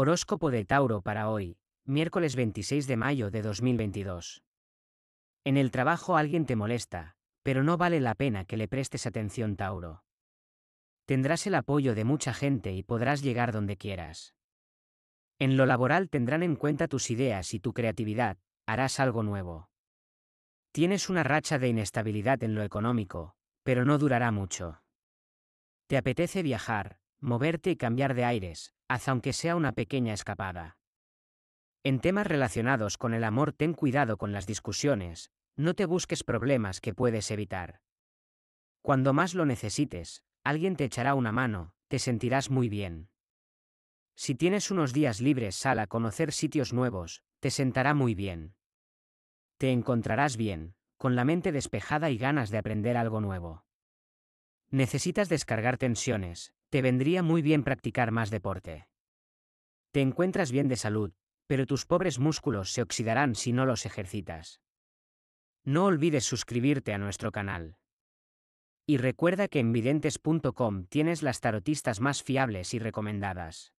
Horóscopo de Tauro para hoy, miércoles 26 de mayo de 2022. En el trabajo alguien te molesta, pero no vale la pena que le prestes atención Tauro. Tendrás el apoyo de mucha gente y podrás llegar donde quieras. En lo laboral tendrán en cuenta tus ideas y tu creatividad, harás algo nuevo. Tienes una racha de inestabilidad en lo económico, pero no durará mucho. Te apetece viajar, moverte y cambiar de aires, haz aunque sea una pequeña escapada. En temas relacionados con el amor ten cuidado con las discusiones, no te busques problemas que puedes evitar. Cuando más lo necesites, alguien te echará una mano, te sentirás muy bien. Si tienes unos días libres, sal a conocer sitios nuevos, te sentará muy bien. Te encontrarás bien, con la mente despejada y ganas de aprender algo nuevo. Necesitas descargar tensiones, te vendría muy bien practicar más deporte. Te encuentras bien de salud, pero tus pobres músculos se oxidarán si no los ejercitas. No olvides suscribirte a nuestro canal. Y recuerda que en videntes.com tienes las tarotistas más fiables y recomendadas.